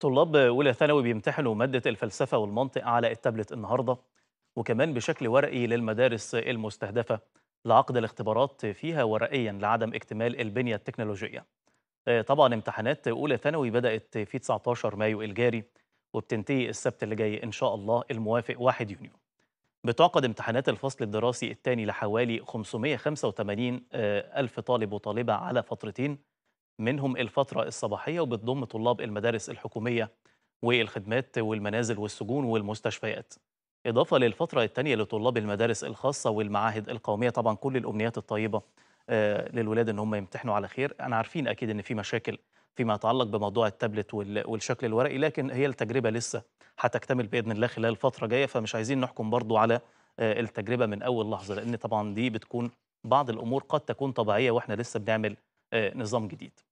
طلاب اولى ثانوي بيمتحنوا ماده الفلسفه والمنطق على التابلت النهارده وكمان بشكل ورقي للمدارس المستهدفه لعقد الاختبارات فيها ورقيا لعدم اكتمال البنيه التكنولوجيه. طبعا امتحانات اولى ثانوي بدات في 19 مايو الجاري وبتنتهي السبت اللي جاي ان شاء الله الموافق 1 يونيو. بتعقد امتحانات الفصل الدراسي الثاني لحوالي 585 آه، ألف طالب وطالبة على فترتين منهم الفترة الصباحية وبتضم طلاب المدارس الحكومية والخدمات والمنازل والسجون والمستشفيات إضافة للفترة الثانية لطلاب المدارس الخاصة والمعاهد القومية طبعا كل الأمنيات الطيبة آه، للولاد ان هم يمتحنوا على خير انا عارفين اكيد ان في مشاكل فيما يتعلق بموضوع التابلت والشكل الورقي لكن هي التجربه لسه هتكتمل باذن الله خلال الفتره الجايه فمش عايزين نحكم برضو على آه، التجربه من اول لحظه لان طبعا دي بتكون بعض الامور قد تكون طبيعيه واحنا لسه بنعمل آه، نظام جديد